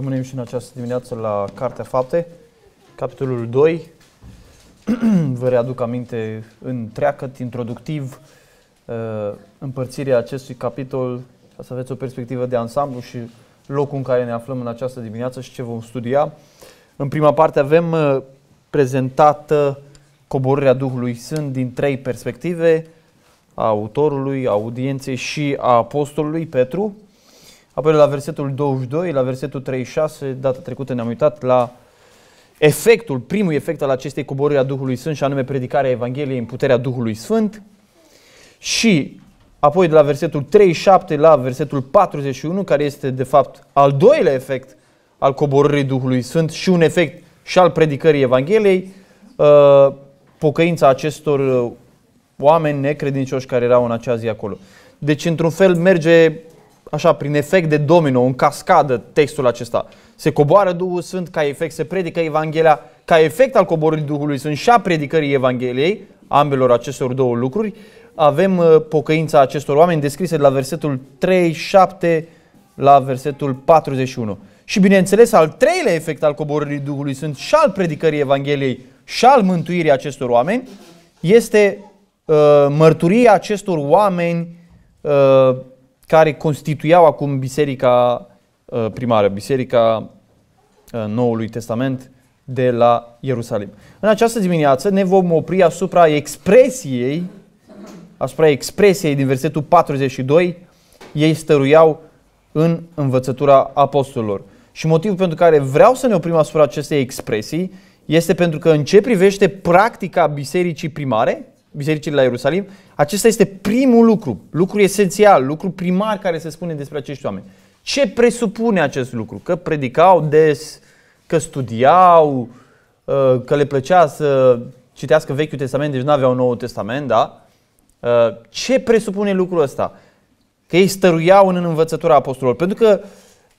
Rămânem și în această dimineață la Cartea Fapte, capitolul 2. Vă readuc aminte întreagăt, introductiv, uh, împărțirea acestui capitol, ca să aveți o perspectivă de ansamblu și locul în care ne aflăm în această dimineață și ce vom studia. În prima parte avem uh, prezentată coborârea Duhului Sfânt din trei perspective, a autorului, a audienței și a apostolului Petru. Apoi la versetul 22, la versetul 36, data trecută ne-am uitat la efectul, primul efect al acestei coborâri a Duhului Sfânt și anume predicarea Evangheliei în puterea Duhului Sfânt. Și apoi de la versetul 37 la versetul 41, care este de fapt al doilea efect al coborârii Duhului Sfânt și un efect și al predicării Evangheliei, uh, pocăința acestor uh, oameni necredincioși care erau în acea zi acolo. Deci, într-un fel, merge așa, prin efect de domino, în cascadă, textul acesta. Se coboară Duhul Sfânt ca efect, se predică Evanghelia ca efect al coborului Duhului Sfânt și a predicării Evangheliei, ambelor acestor două lucruri. Avem uh, pocăința acestor oameni descrise de la versetul 37 la versetul 41. Și bineînțeles, al treilea efect al coborului Duhului Sfânt și al predicării Evangheliei și al mântuirii acestor oameni este uh, mărturia acestor oameni uh, care constituiau acum biserica uh, primară, biserica uh, Noului Testament de la Ierusalim. În această dimineață ne vom opri asupra expresiei, asupra expresiei din versetul 42, ei stăruiau în învățătura apostolilor. Și motivul pentru care vreau să ne oprim asupra acestei expresii este pentru că în ce privește practica bisericii primare, bisericii la Ierusalim, acesta este primul lucru, lucru esențial, lucru primar care se spune despre acești oameni. Ce presupune acest lucru? Că predicau des, că studiau, uh, că le plăcea să citească Vechiul Testament, deci nu aveau Noul Testament, da? Uh, ce presupune lucrul ăsta? Că ei stăruiau în învățătura apostolilor. Pentru că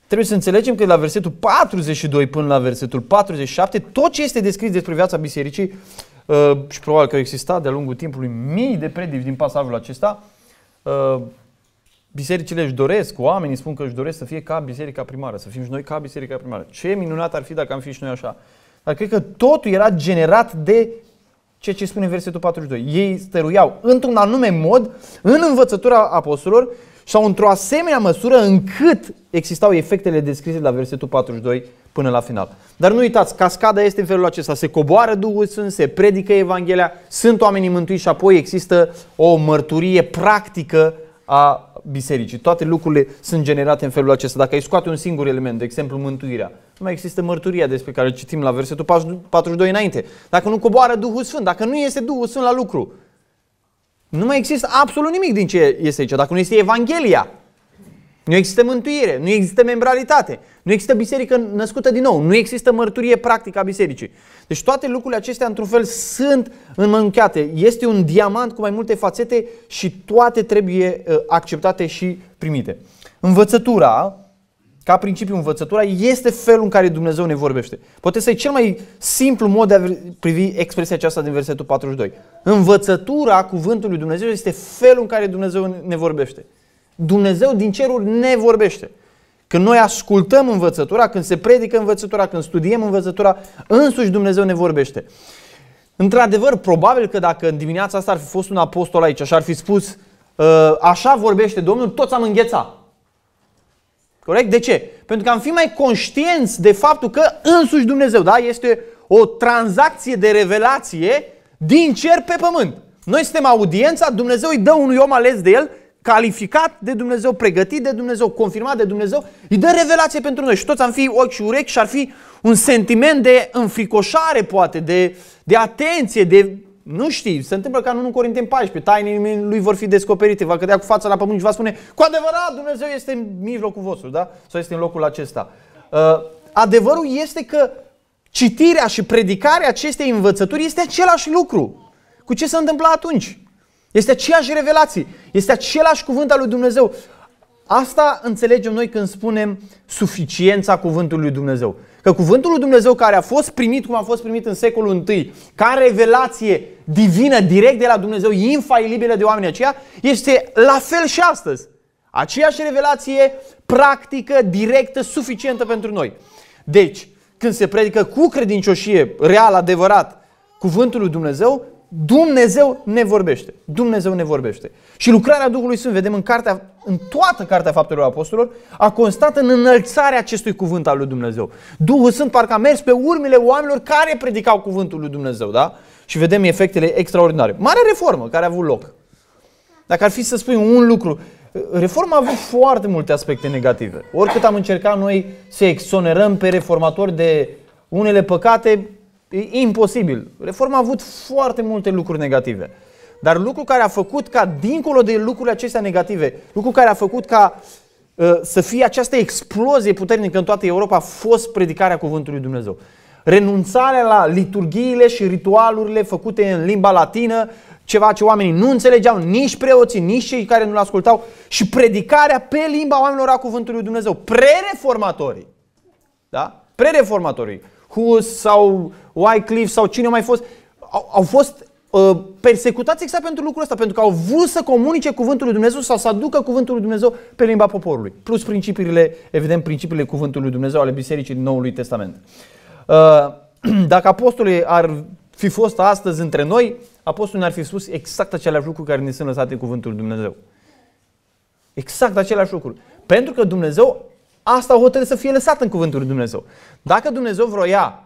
trebuie să înțelegem că la versetul 42 până la versetul 47, tot ce este descris despre viața bisericii Uh, și probabil că au existat de-a lungul timpului mii de predici din pasajul acesta. Uh, bisericile își doresc, oamenii spun că își doresc să fie ca biserica primară, să fim și noi ca biserica primară. Ce minunat ar fi dacă am fi și noi așa. Dar cred că totul era generat de ceea ce spune versetul 42. Ei stăruiau într-un anume mod în învățătura apostolilor sau într-o asemenea măsură încât existau efectele descrise la versetul 42 până la final. Dar nu uitați, cascada este în felul acesta. Se coboară Duhul Sfânt, se predică Evanghelia, sunt oamenii mântuiți și apoi există o mărturie practică a bisericii. Toate lucrurile sunt generate în felul acesta. Dacă ai scoate un singur element, de exemplu mântuirea, nu mai există mărturia despre care citim la versetul 42 înainte. Dacă nu coboară Duhul Sfânt, dacă nu este Duhul Sfânt la lucru, nu mai există absolut nimic din ce este aici. Dacă nu este Evanghelia, nu există mântuire, nu există membralitate, nu există biserică născută din nou, nu există mărturie practică a bisericii. Deci toate lucrurile acestea, într-un fel, sunt înmâncheate. Este un diamant cu mai multe fațete și toate trebuie uh, acceptate și primite. Învățătura, ca principiu învățătura, este felul în care Dumnezeu ne vorbește. Poate să e cel mai simplu mod de a privi expresia aceasta din versetul 42. Învățătura cuvântului Dumnezeu este felul în care Dumnezeu ne vorbește. Dumnezeu din ceruri ne vorbește. Când noi ascultăm învățătura, când se predică învățătura, când studiem învățătura, însuși Dumnezeu ne vorbește. Într-adevăr, probabil că dacă în dimineața asta ar fi fost un apostol aici și ar fi spus ă, așa vorbește Domnul, toți am înghețat. Corect? De ce? Pentru că am fi mai conștienți de faptul că însuși Dumnezeu, da? Este o tranzacție de revelație din cer pe pământ. Noi suntem audiența, Dumnezeu îi dă unui om ales de el calificat de Dumnezeu, pregătit de Dumnezeu, confirmat de Dumnezeu, îi dă revelație pentru noi și toți am fi ochi și urechi și ar fi un sentiment de înfricoșare poate, de, de atenție, de nu știi, se întâmplă ca în 1 Corinteni 14, tainele lui vor fi descoperite, va cădea cu fața la pământ și va spune, cu adevărat Dumnezeu este în mijlocul vostru, da? Sau este în locul acesta. Uh, adevărul este că citirea și predicarea acestei învățături este același lucru. Cu ce se întâmplat atunci? Este aceeași revelație, este același cuvânt al lui Dumnezeu. Asta înțelegem noi când spunem suficiența cuvântului lui Dumnezeu. Că cuvântul lui Dumnezeu care a fost primit cum a fost primit în secolul I, ca revelație divină, direct de la Dumnezeu, infailibilă de oameni aceia, este la fel și astăzi. Aceeași revelație practică, directă, suficientă pentru noi. Deci, când se predică cu credincioșie real, adevărat, cuvântul lui Dumnezeu, Dumnezeu ne vorbește. Dumnezeu ne vorbește. Și lucrarea Duhului Sfânt, vedem în, cartea, în toată Cartea Faptelor Apostolilor, a constat în înălțarea acestui cuvânt al lui Dumnezeu. Duhul Sfânt parcă a mers pe urmile oamenilor care predicau cuvântul lui Dumnezeu, da? Și vedem efectele extraordinare. Mare reformă care a avut loc. Dacă ar fi să spun un lucru, reforma a avut foarte multe aspecte negative. Oricât am încercat noi să exonerăm pe reformatori de unele păcate, E imposibil. Reforma a avut foarte multe lucruri negative. Dar lucru care a făcut ca, dincolo de lucrurile acestea negative, lucru care a făcut ca uh, să fie această explozie puternică în toată Europa, a fost predicarea Cuvântului Dumnezeu. Renunțarea la liturghiile și ritualurile făcute în limba latină, ceva ce oamenii nu înțelegeau, nici preoții, nici cei care nu-l ascultau, și predicarea pe limba oamenilor a Cuvântului Dumnezeu. Prereformatorii. Da? Prereformatorii. Hus sau Wycliffe sau cine mai fost, au, au fost uh, persecutați exact pentru lucrul ăsta, pentru că au vrut să comunice cuvântul lui Dumnezeu sau să aducă cuvântul lui Dumnezeu pe limba poporului. Plus principiile, evident, principiile cuvântului lui Dumnezeu ale Bisericii din Noului Testament. Uh, dacă apostolii ar fi fost astăzi între noi, apostolii ne-ar fi spus exact aceleași lucruri care ne sunt lăsate în cuvântul lui Dumnezeu. Exact aceleași lucruri. Pentru că Dumnezeu asta o hotărâ să fie lăsat în cuvântul lui Dumnezeu. Dacă Dumnezeu vroia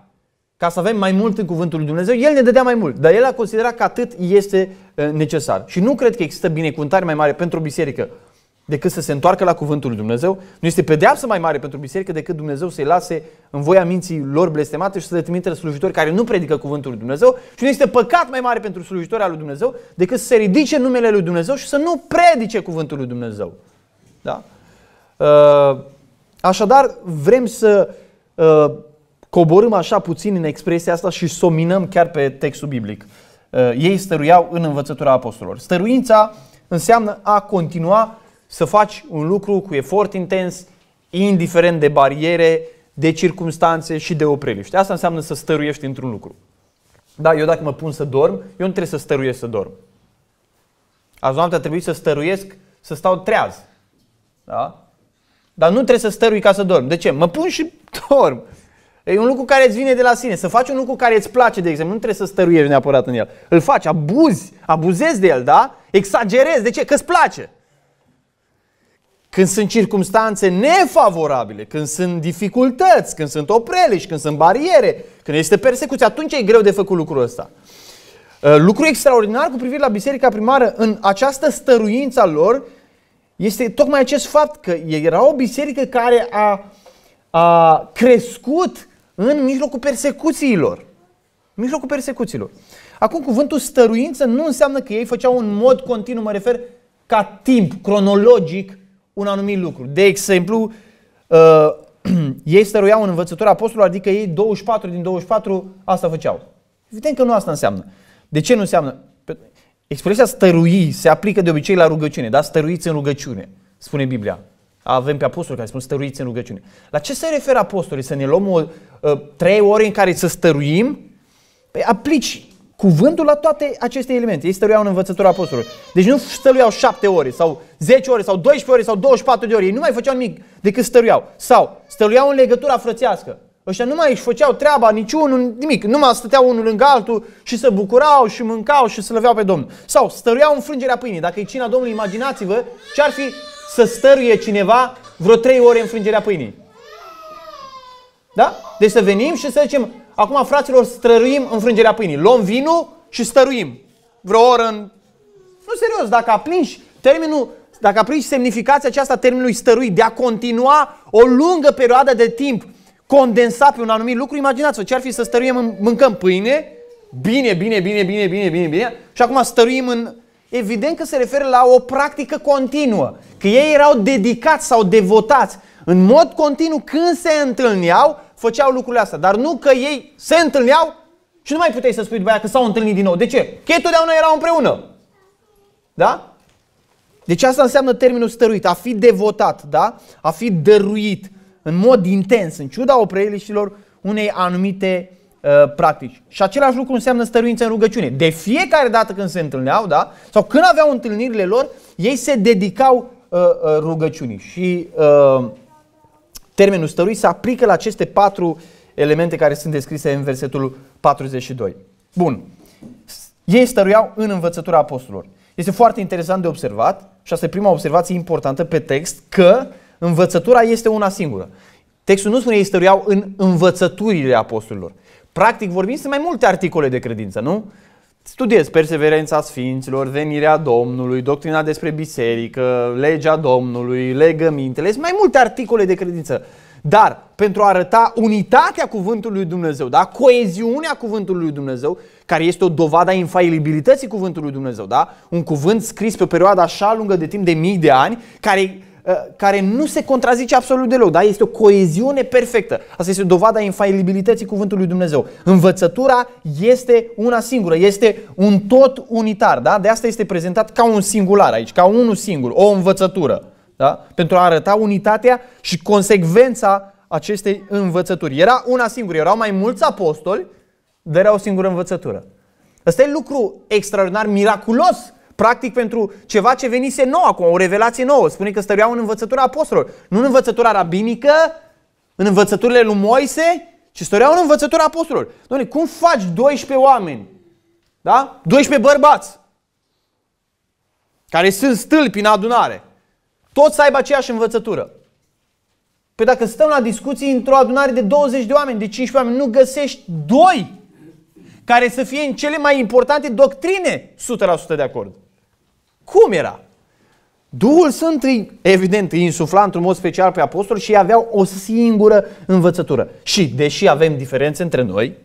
ca să avem mai mult în cuvântul lui Dumnezeu, el ne dădea mai mult, dar el a considerat că atât este uh, necesar. Și nu cred că există binecuvântare mai mare pentru biserică decât să se întoarcă la cuvântul lui Dumnezeu. Nu este pedeapsă mai mare pentru biserică decât Dumnezeu să-i lase în voia minții lor blestemate și să le trimită slujitori care nu predică cuvântul lui Dumnezeu. Și nu este păcat mai mare pentru slujitorii al lui Dumnezeu decât să se ridice numele lui Dumnezeu și să nu predice cuvântul lui Dumnezeu. Da? Uh, așadar, vrem să uh, coborâm așa puțin în expresia asta și sominăm chiar pe textul biblic. Uh, ei stăruiau în învățătura apostolilor. Stăruința înseamnă a continua să faci un lucru cu efort intens, indiferent de bariere, de circumstanțe și de opreliști. Asta înseamnă să stăruiești într-un lucru. Da, eu dacă mă pun să dorm, eu nu trebuie să stăruiesc să dorm. Azi noapte trebuie trebuit să stăruiesc să stau treaz. Da? Dar nu trebuie să stărui ca să dorm. De ce? Mă pun și dorm. E un lucru care îți vine de la sine. Să faci un lucru care îți place, de exemplu, nu trebuie să stăruiești neapărat în el. Îl faci, abuzi, abuzezi de el, da? Exagerezi. De ce? Că îți place. Când sunt circumstanțe nefavorabile, când sunt dificultăți, când sunt opreliști, când sunt bariere, când este persecuție, atunci e greu de făcut lucrul ăsta. Ă, lucru extraordinar cu privire la Biserica Primară în această stăruință lor este tocmai acest fapt că era o biserică care a, a crescut în mijlocul persecuțiilor. În mijlocul persecuțiilor. Acum, cuvântul stăruință nu înseamnă că ei făceau în mod continuu, mă refer, ca timp, cronologic, un anumit lucru. De exemplu, uh, ei stăruiau în învățătura apostolului, adică ei 24 din 24 asta făceau. Evident că nu asta înseamnă. De ce nu înseamnă? Expresia stărui se aplică de obicei la rugăciune, da? Stăruiți în rugăciune, spune Biblia avem pe apostoli care spun stăruiți în rugăciune. La ce se referă apostolii? Să ne luăm o, ă, trei ore în care să stăruim? Păi aplici cuvântul la toate aceste elemente. Ei stăruiau în învățătura apostolului. Deci nu stăruiau șapte ore sau 10 ore sau 12 ore sau 24 de ore. Ei nu mai făceau nimic decât stăruiau. Sau stăruiau în legătura frățească. Ăștia nu mai își făceau treaba niciunul, nimic. Numai stăteau unul lângă altul și se bucurau și mâncau și se lăveau pe Domnul. Sau stăruiau în frângerea pâinii. Dacă e cina Domnului, imaginați-vă ce ar fi să stăruie cineva vreo trei ore în frângerea pâinii. Da? Deci să venim și să zicem, acum fraților străruim frângerea pâinii. Luăm vinul și stăruim. Vreo oră în... Nu, serios, dacă aprinși terminul dacă aprinși semnificația aceasta termenului stărui, de a continua o lungă perioadă de timp condensa pe un anumit lucru, imaginați-vă ce ar fi să stăruim, mâncăm pâine, bine, bine, bine, bine, bine, bine, bine, și acum stăruim în... Evident că se referă la o practică continuă, că ei erau dedicați sau devotați în mod continuu când se întâlneau, făceau lucrurile astea, dar nu că ei se întâlneau și nu mai puteai să spui după aia că s-au întâlnit din nou. De ce? Că ei totdeauna erau împreună. Da? Deci asta înseamnă termenul stăruit, a fi devotat, da? A fi dăruit, în mod intens, în ciuda opreliștilor unei anumite uh, practici. Și același lucru înseamnă stăruință în rugăciune. De fiecare dată când se întâlneau, da, sau când aveau întâlnirile lor, ei se dedicau uh, uh, rugăciunii. Și uh, termenul stărui se aplică la aceste patru elemente care sunt descrise în versetul 42. Bun. Ei stăruiau în învățătura apostolilor. Este foarte interesant de observat, și asta e prima observație importantă pe text, că uh, învățătura este una singură. Textul nu spune ei stăruiau în învățăturile apostolilor. Practic vorbim, sunt mai multe articole de credință, nu? Studiez perseverența sfinților, venirea Domnului, doctrina despre biserică, legea Domnului, legămintele. Sunt mai multe articole de credință. Dar pentru a arăta unitatea cuvântului lui Dumnezeu, da? coeziunea cuvântului lui Dumnezeu, care este o dovadă a infailibilității cuvântului lui Dumnezeu, da? un cuvânt scris pe o perioadă așa lungă de timp de mii de ani, care Uh, care nu se contrazice absolut deloc, da? Este o coeziune perfectă. Asta este dovada infailibilității cuvântului Dumnezeu. Învățătura este una singură, este un tot unitar, da? De asta este prezentat ca un singular aici, ca unul singur, o învățătură, da? Pentru a arăta unitatea și consecvența acestei învățături. Era una singură, erau mai mulți apostoli, dar era o singură învățătură. Asta e lucru extraordinar, miraculos Practic pentru ceva ce venise nou acum, o revelație nouă. Spune că stăreau în învățătura apostolilor. Nu în învățătura rabinică, în învățăturile lui Moise, ci stăreau în învățătura apostolilor. Doamne, cum faci 12 oameni, da? 12 bărbați, care sunt stâlpi în adunare, toți să aibă aceeași învățătură. Păi dacă stăm la discuții într-o adunare de 20 de oameni, de 15 oameni, nu găsești doi care să fie în cele mai importante doctrine 100% de acord. Cum era? Duhul Sfânt, evident, îi insufla într-un mod special pe apostol și aveau o singură învățătură. Și, deși avem diferențe între noi,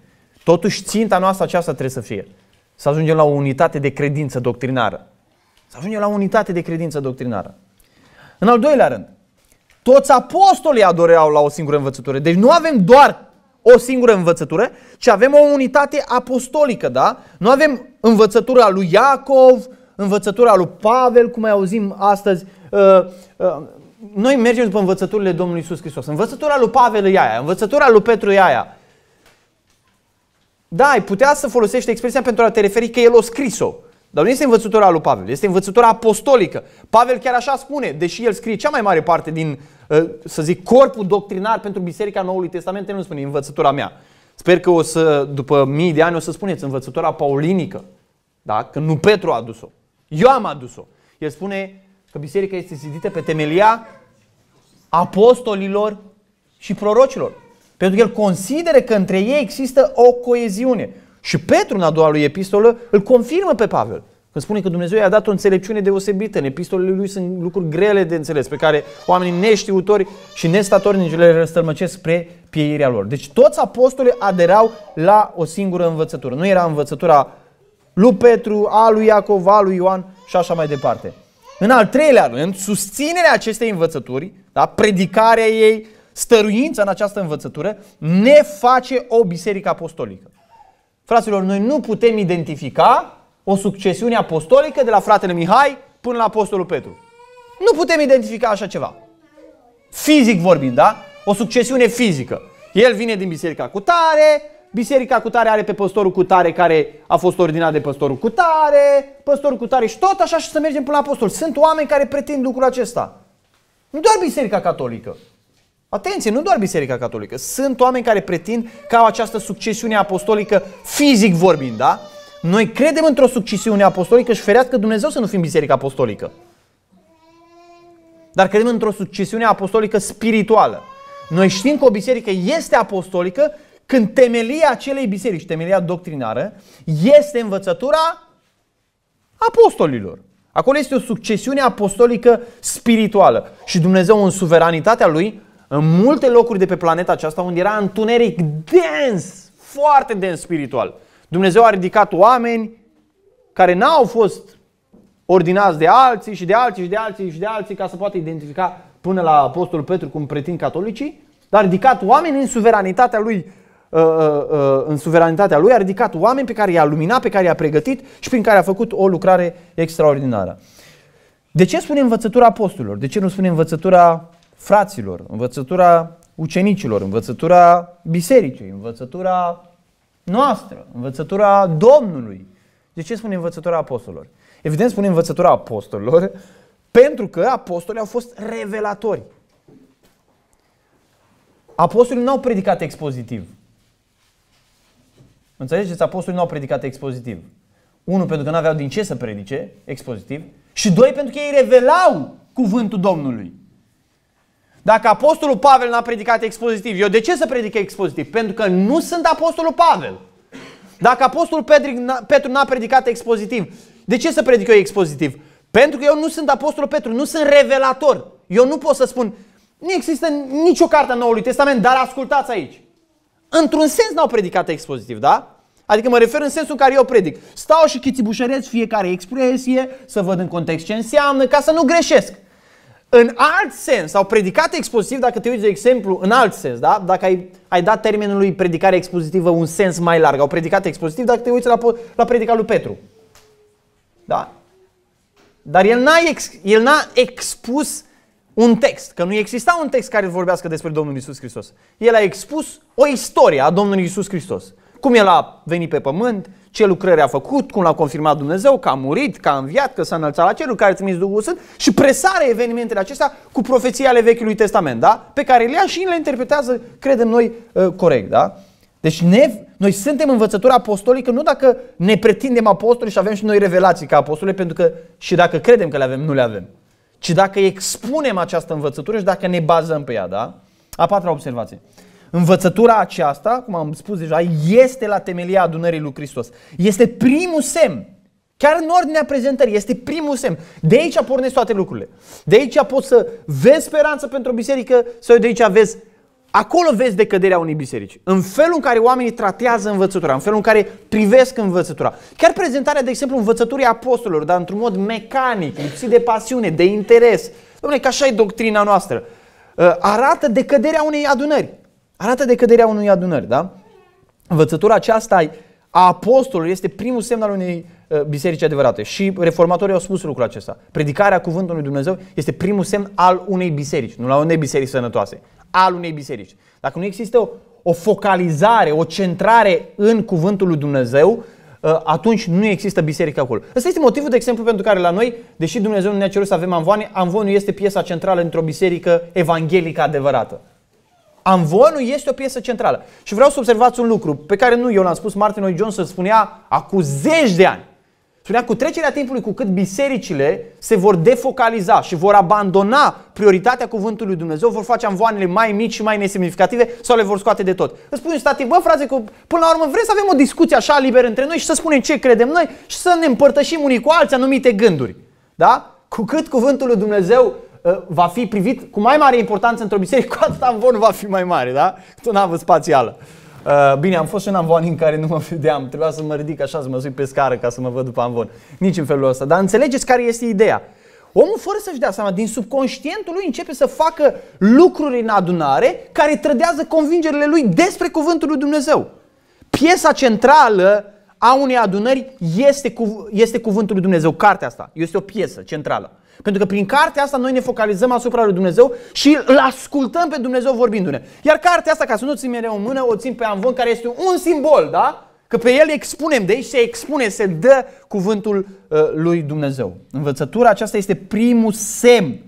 totuși ținta noastră aceasta trebuie să fie. Să ajungem la o unitate de credință doctrinară. Să ajungem la o unitate de credință doctrinară. În al doilea rând, toți apostolii adoreau la o singură învățătură. Deci nu avem doar o singură învățătură, ci avem o unitate apostolică, da? Nu avem învățătura lui Iacov, învățătura lui Pavel, cum mai auzim astăzi, uh, uh, noi mergem după învățăturile Domnului Isus Hristos. Învățătura lui Pavel e aia, învățătura lui Petru e aia. Da, ai putea să folosești expresia pentru a te referi că el o scris-o. Dar nu este învățătura lui Pavel, este învățătura apostolică. Pavel chiar așa spune, deși el scrie cea mai mare parte din, uh, să zic, corpul doctrinar pentru Biserica Noului Testament, el nu spune învățătura mea. Sper că o să, după mii de ani o să spuneți învățătura paulinică, da? că nu Petru a adus-o. Eu am adus-o. El spune că biserica este zidită pe temelia apostolilor și prorocilor. Pentru că el consideră că între ei există o coeziune. Și Petru, în a doua lui epistolă, îl confirmă pe Pavel. Când spune că Dumnezeu i-a dat o înțelepciune deosebită. În epistolele lui sunt lucruri grele de înțeles, pe care oamenii neștiutori și nestatornici le răstălmăcesc spre pieirea lor. Deci toți apostolii aderau la o singură învățătură. Nu era învățătura lui Petru, a lui Iacov, a lui Ioan și așa mai departe. În al treilea rând, susținerea acestei învățături, da, predicarea ei, stăruința în această învățătură, ne face o biserică apostolică. Fraților, noi nu putem identifica o succesiune apostolică de la fratele Mihai până la apostolul Petru. Nu putem identifica așa ceva. Fizic vorbind, da? O succesiune fizică. El vine din biserica cu tare, biserica cu tare are pe păstorul cu tare care a fost ordinat de păstorul cu tare, păstorul cu tare și tot așa și să mergem până la apostol. Sunt oameni care pretind lucrul acesta. Nu doar biserica catolică. Atenție, nu doar biserica catolică. Sunt oameni care pretind că au această succesiune apostolică fizic vorbind, da? Noi credem într-o succesiune apostolică și ferească Dumnezeu să nu fim biserica apostolică. Dar credem într-o succesiune apostolică spirituală. Noi știm că o biserică este apostolică când temelia acelei biserici, temelia doctrinară, este învățătura apostolilor. Acolo este o succesiune apostolică spirituală și Dumnezeu în suveranitatea Lui, în multe locuri de pe planeta aceasta unde era întuneric dens, foarte dens spiritual, Dumnezeu a ridicat oameni care n-au fost ordinați de alții și de alții și de alții și de alții ca să poată identifica până la Apostolul Petru cum pretind catolicii, dar ridicat oameni în suveranitatea lui Uh, uh, uh, în suveranitatea lui, a ridicat oameni pe care i-a luminat, pe care i-a pregătit și prin care a făcut o lucrare extraordinară. De ce spune învățătura apostolilor? De ce nu spune învățătura fraților, învățătura ucenicilor, învățătura bisericii, învățătura noastră, învățătura Domnului? De ce spune învățătura apostolilor? Evident spune învățătura apostolilor pentru că apostolii au fost revelatori. Apostolii nu au predicat expozitiv. Înțelegeți? Apostolii nu au predicat expozitiv. Unu pentru că nu aveau din ce să predice expozitiv. Și doi, pentru că ei revelau cuvântul Domnului. Dacă apostolul Pavel n-a predicat expozitiv, eu de ce să predic expozitiv? Pentru că nu sunt apostolul Pavel. Dacă apostolul Petru n-a predicat expozitiv, de ce să predic eu expozitiv? Pentru că eu nu sunt apostolul Petru, nu sunt revelator. Eu nu pot să spun, nu există nicio carte a Noului Testament, dar ascultați aici. Într-un sens n-au predicat expozitiv, da? Adică mă refer în sensul în care eu predic. Stau și chitibușăresc fiecare expresie, să văd în context ce înseamnă, ca să nu greșesc. În alt sens, au predicat expozitiv, dacă te uiți de exemplu, în alt sens, da? Dacă ai, ai dat termenului predicare expozitivă un sens mai larg, au predicat expozitiv, dacă te uiți la, la predica lui Petru. Da? Dar el n-a, ex, el n-a expus un text, că nu exista un text care vorbească despre Domnul Isus Hristos. El a expus o istorie a Domnului Isus Hristos. Cum el a venit pe pământ, ce lucrări a făcut, cum l-a confirmat Dumnezeu, că a murit, că a înviat, că s-a înălțat la cerul, care a trimis Duhul Sfânt și presare evenimentele acestea cu profeția ale Vechiului Testament, da? Pe care le ia și le interpretează, credem noi, ă, corect, da? Deci ne, noi suntem învățătura apostolică nu dacă ne pretindem apostoli și avem și noi revelații ca apostole, pentru că și dacă credem că le avem, nu le avem ci dacă expunem această învățătură și dacă ne bazăm pe ea, da? A patra observație. Învățătura aceasta, cum am spus deja, este la temelia adunării lui Hristos. Este primul semn. Chiar în ordinea prezentării, este primul semn. De aici pornesc toate lucrurile. De aici poți să vezi speranță pentru biserică sau de aici vezi Acolo vezi decăderea unei biserici. În felul în care oamenii tratează învățătura, în felul în care privesc învățătura. Chiar prezentarea, de exemplu, învățăturii apostolilor, dar într-un mod mecanic, lipsit de pasiune, de interes. Dom'le, că așa e doctrina noastră. Uh, arată decăderea unei adunări. Arată decăderea unei adunări, da? Învățătura aceasta a Apostolului este primul semn al unei uh, biserici adevărate. Și reformatorii au spus lucrul acesta. Predicarea cuvântului Dumnezeu este primul semn al unei biserici, nu la unei biserici sănătoase al unei biserici. Dacă nu există o, o focalizare, o centrare în cuvântul lui Dumnezeu, uh, atunci nu există biserică acolo. Ăsta este motivul, de exemplu, pentru care la noi, deși Dumnezeu nu ne-a cerut să avem amvoane, amvonul este piesa centrală într-o biserică evanghelică adevărată. Amvonul este o piesă centrală. Și vreau să observați un lucru pe care nu eu l-am spus, Martin O. Johnson spunea acum zeci de ani. Spunea cu trecerea timpului, cu cât bisericile se vor defocaliza și vor abandona prioritatea cuvântului lui Dumnezeu, vor face amvoanele mai mici și mai nesemnificative sau le vor scoate de tot. Îți spun un stativ, bă frate, că până la urmă vrem să avem o discuție așa liberă între noi și să spunem ce credem noi și să ne împărtășim unii cu alții anumite gânduri. Da? Cu cât cuvântul lui Dumnezeu ă, va fi privit cu mai mare importanță într-o biserică, cu atât amvonul va fi mai mare, da? Cu o navă spațială. Uh, bine, am fost și în amvon în care nu mă vedeam. Trebuia să mă ridic așa, să mă zic pe scară ca să mă văd după amvon. Nici în felul ăsta. Dar înțelegeți care este ideea. Omul fără să-și dea seama, din subconștientul lui începe să facă lucruri în adunare care trădează convingerile lui despre cuvântul lui Dumnezeu. Piesa centrală a unei adunări este, cuv- este cuvântul lui Dumnezeu, cartea asta. Este o piesă centrală. Pentru că prin cartea asta noi ne focalizăm asupra lui Dumnezeu și îl ascultăm pe Dumnezeu vorbindu-ne. Iar cartea asta, ca să nu țin mereu în mână, o țin pe amvon care este un simbol, da? Că pe el expunem, de aici se expune, se dă cuvântul uh, lui Dumnezeu. Învățătura aceasta este primul semn,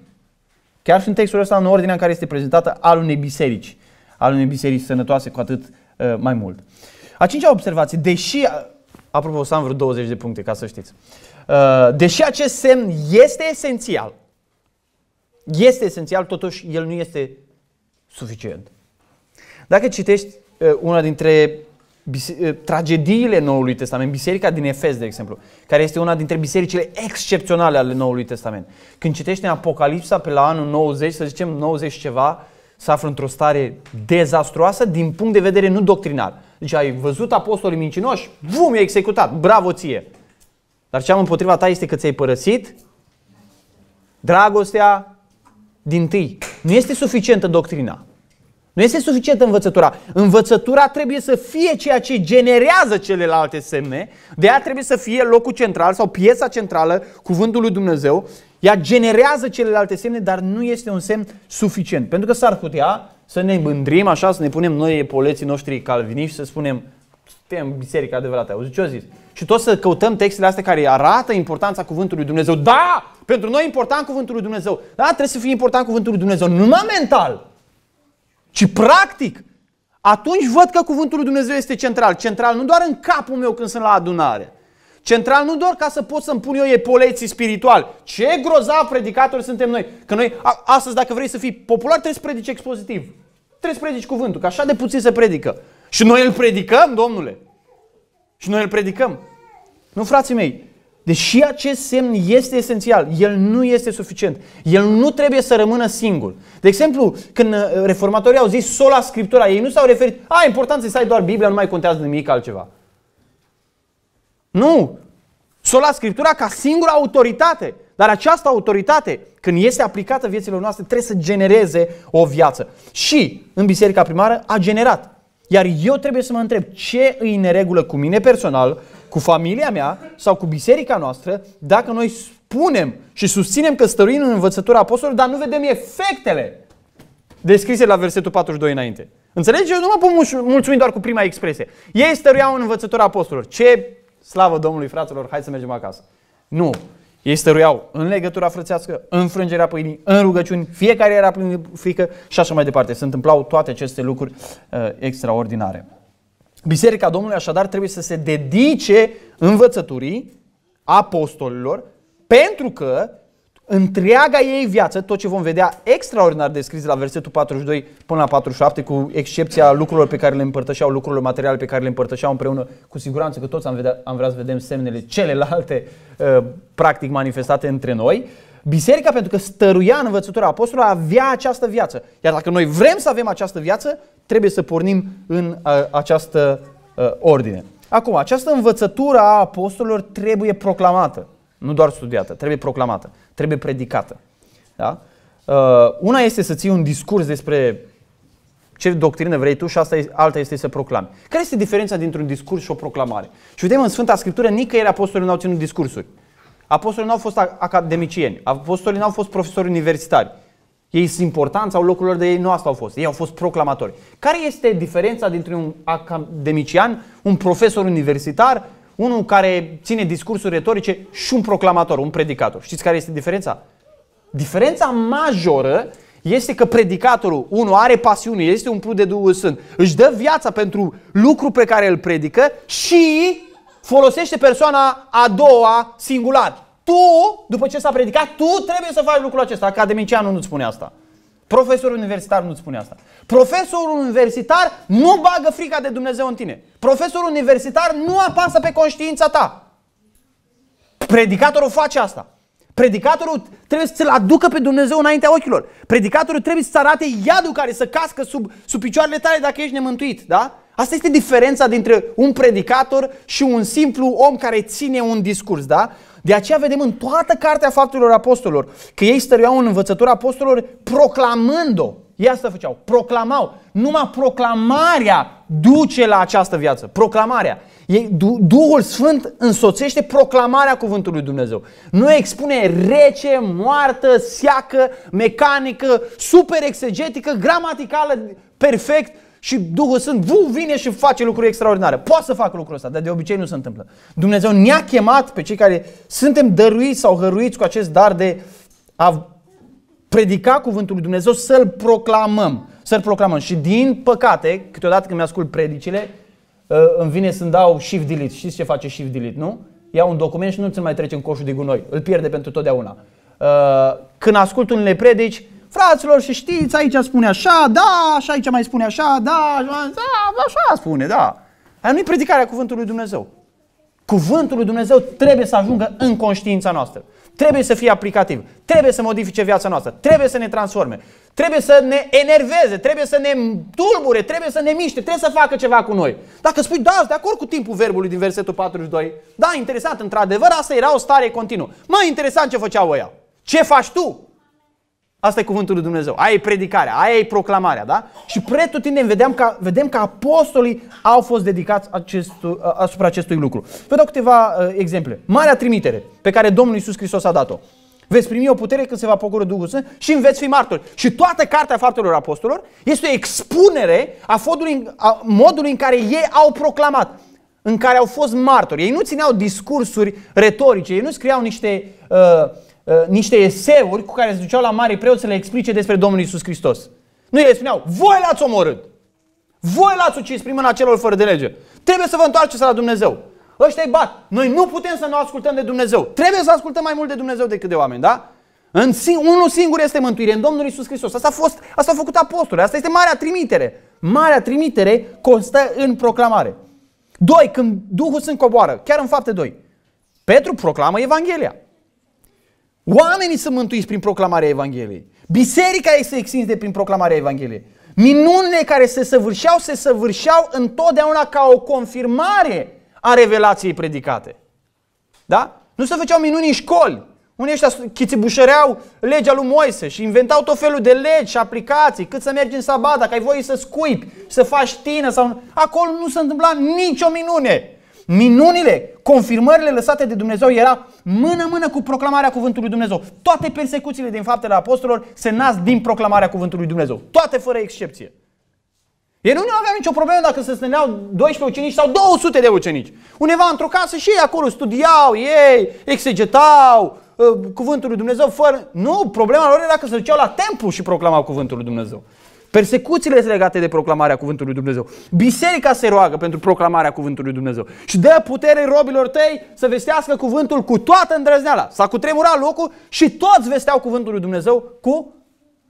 chiar și în textul ăsta, în ordinea în care este prezentată, al unei biserici. Al unei biserici sănătoase, cu atât uh, mai mult. A cincea observație, deși uh, Apropo, o să am vreo 20 de puncte, ca să știți. Uh, deși acest semn este esențial, este esențial, totuși el nu este suficient. Dacă citești uh, una dintre uh, tragediile Noului Testament, biserica din Efes, de exemplu, care este una dintre bisericile excepționale ale Noului Testament. Când citești în Apocalipsa pe la anul 90, să zicem 90 ceva, se află într-o stare dezastruoasă din punct de vedere nu doctrinar. Deci ai văzut apostolii mincinoși, vum, i-ai executat, bravo ție! Dar ce am împotriva ta este că ți-ai părăsit dragostea din tâi. Nu este suficientă doctrina. Nu este suficientă învățătura. Învățătura trebuie să fie ceea ce generează celelalte semne, de ea trebuie să fie locul central sau piesa centrală, cuvântul lui Dumnezeu. Ea generează celelalte semne, dar nu este un semn suficient. Pentru că s-ar putea să ne mândrim așa, să ne punem noi poleții noștri calviniști, să spunem suntem biserica adevărată, auzi ce zis? Și tot să căutăm textele astea care arată importanța cuvântului Dumnezeu. Da! Pentru noi important cuvântul lui Dumnezeu. Da, trebuie să fie important cuvântul lui Dumnezeu, numai mental ci practic. Atunci văd că cuvântul lui Dumnezeu este central. Central nu doar în capul meu când sunt la adunare. Central nu doar ca să pot să-mi pun eu epoleții spiritual. Ce grozav predicatori suntem noi. Că noi a, astăzi dacă vrei să fii popular trebuie să predici expozitiv. Trebuie să predici cuvântul, că așa de puțin se predică. Și noi îl predicăm, domnule. Și noi îl predicăm. Nu, frații mei, deci și acest semn este esențial, el nu este suficient, el nu trebuie să rămână singur. De exemplu, când uh, reformatorii au zis sola scriptura, ei nu s-au referit, a, important să ai doar Biblia, nu mai contează nimic altceva. Nu! Sola scriptura ca singura autoritate, dar această autoritate, când este aplicată vieților noastre, trebuie să genereze o viață. Și în biserica primară a generat. Iar eu trebuie să mă întreb ce îi în regulă cu mine personal, cu familia mea sau cu biserica noastră dacă noi spunem și susținem că stăruim în învățătura apostolului, dar nu vedem efectele descrise la versetul 42 înainte. Înțelegeți? Eu nu mă pun mulțumit doar cu prima expresie. Ei stăruiau în învățătura apostolilor. Ce slavă Domnului, fraților, hai să mergem acasă. Nu. Ei stăruiau în legătura frățească, în frângerea pâinii, în rugăciuni, fiecare era plin de frică și așa mai departe. Se întâmplau toate aceste lucruri uh, extraordinare. Biserica Domnului așadar trebuie să se dedice învățăturii apostolilor pentru că întreaga ei viață, tot ce vom vedea extraordinar de la versetul 42 până la 47, cu excepția lucrurilor pe care le împărtășeau, lucrurilor materiale pe care le împărtășeau împreună, cu siguranță că toți am, vedea, am vrea să vedem semnele celelalte, uh, practic, manifestate între noi, uh, Biserica, pentru că stăruia în învățătura apostolului, avea această viață. Iar dacă noi vrem să avem această viață, trebuie să pornim în această ordine. Acum, această învățătură a apostolilor trebuie proclamată. Nu doar studiată, trebuie proclamată, trebuie predicată. Da? Una este să ții un discurs despre ce doctrină vrei tu și asta e, alta este să proclami. Care este diferența dintre un discurs și o proclamare? Și vedem în Sfânta Scriptură, nicăieri apostolii nu au ținut discursuri. Apostolii nu au fost academicieni, apostolii nu au fost profesori universitari. Ei sunt importanți, au locul lor de ei, nu asta au fost. Ei au fost proclamatori. Care este diferența dintre un academician, un profesor universitar, unul care ține discursuri retorice și un proclamator, un predicator? Știți care este diferența? Diferența majoră este că predicatorul, unul, are pasiune, este un plu de Duhul Sfânt, își dă viața pentru lucru pe care îl predică și folosește persoana a doua singular. Tu, după ce s-a predicat, tu trebuie să faci lucrul acesta. Academicianul nu-ți spune asta. Profesorul universitar nu-ți spune asta. Profesorul universitar nu bagă frica de Dumnezeu în tine. Profesorul universitar nu apasă pe conștiința ta. Predicatorul face asta. Predicatorul trebuie să-l aducă pe Dumnezeu înaintea ochilor. Predicatorul trebuie să arate iadul care să cască sub, sub picioarele tale dacă ești nemântuit. Da? Asta este diferența dintre un predicator și un simplu om care ține un discurs, da? De aceea vedem în toată cartea faptelor apostolilor că ei stăruiau în învățătura apostolilor proclamând-o. Ei asta făceau, proclamau. Numai proclamarea duce la această viață, proclamarea. Ei, Duhul Sfânt însoțește proclamarea cuvântului Dumnezeu. Nu expune rece, moartă, seacă, mecanică, super exegetică, gramaticală, perfect, și Duhul Sfânt vu, vine și face lucruri extraordinare. Poate să facă lucrul ăsta, dar de obicei nu se întâmplă. Dumnezeu ne-a chemat pe cei care suntem dăruiți sau hăruiți cu acest dar de a predica cuvântul lui Dumnezeu, să-l proclamăm. Să-l proclamăm. Și din păcate, câteodată când mi-ascult predicile, uh, îmi vine să-mi dau shift delete. Știți ce face shift delete, nu? Ia un document și nu ți-l mai trece în coșul de gunoi. Îl pierde pentru totdeauna. Uh, când ascult unele predici, fraților și știți, aici spune așa, da, și aici mai spune așa, da, așa, așa spune, da. Aia nu-i predicarea cuvântului Dumnezeu. Cuvântul lui Dumnezeu trebuie să ajungă în conștiința noastră. Trebuie să fie aplicativ. Trebuie să modifice viața noastră. Trebuie să ne transforme. Trebuie să ne enerveze. Trebuie să ne tulbure. Trebuie să ne miște. Trebuie să facă ceva cu noi. Dacă spui, da, de acord cu timpul verbului din versetul 42. Da, interesant, într-adevăr, asta era o stare continuă. Mai interesant ce făceau ăia. Ce faci tu? Asta e cuvântul lui Dumnezeu. Aia e predicarea, aia e proclamarea, da? Și pretutindeni vedem că, vedem că apostolii au fost dedicați acestu, asupra acestui lucru. Vă dau câteva uh, exemple. Marea trimitere pe care Domnul Iisus Hristos a dat-o. Veți primi o putere când se va pocură Duhul Sfânt și veți fi martori. Și toată Cartea Faptelor Apostolilor este o expunere a, fodului, a modului în care ei au proclamat în care au fost martori. Ei nu țineau discursuri retorice, ei nu scriau niște uh, Uh, niște eseuri cu care se duceau la mari preoți să le explice despre Domnul Isus Hristos. Nu ele spuneau, voi l-ați omorât. Voi l-ați ucis prin mâna celor fără de lege. Trebuie să vă întoarceți la Dumnezeu. Ăștia i bat. Noi nu putem să nu ascultăm de Dumnezeu. Trebuie să ascultăm mai mult de Dumnezeu decât de oameni, da? În sing- unul singur este mântuire, în Domnul Isus Hristos. Asta a, fost, asta a făcut apostolul. Asta este marea trimitere. Marea trimitere constă în proclamare. Doi, când Duhul Sfânt coboară, chiar în fapte doi. Petru proclamă Evanghelia. Oamenii sunt mântuiți prin proclamarea Evangheliei. Biserica este extinsă prin proclamarea Evangheliei. Minunile care se săvârșeau, se săvârșeau întotdeauna ca o confirmare a revelației predicate. Da? Nu se făceau minuni în școli. Unii ăștia chițibușăreau legea lui Moise și inventau tot felul de legi și aplicații, cât să mergi în sabat, dacă ai voie să scuipi, să faci tină sau... Acolo nu se întâmpla nicio minune minunile, confirmările lăsate de Dumnezeu era mână-mână cu proclamarea Cuvântului Dumnezeu. Toate persecuțiile din faptele apostolilor se nasc din proclamarea Cuvântului Dumnezeu. Toate fără excepție. Ei nu aveau nicio problemă dacă se stăneau 12 ucenici sau 200 de ucenici. Undeva într-o casă și ei acolo studiau, ei exegetau uh, cuvântul lui Dumnezeu fără... Nu, problema lor era că se duceau la templu și proclamau cuvântul lui Dumnezeu. Persecuțiile sunt legate de proclamarea cuvântului Dumnezeu. Biserica se roagă pentru proclamarea cuvântului Dumnezeu. Și dă putere robilor tăi să vestească cuvântul cu toată îndrăzneala. S-a cutremurat locul și toți vesteau cuvântul lui Dumnezeu cu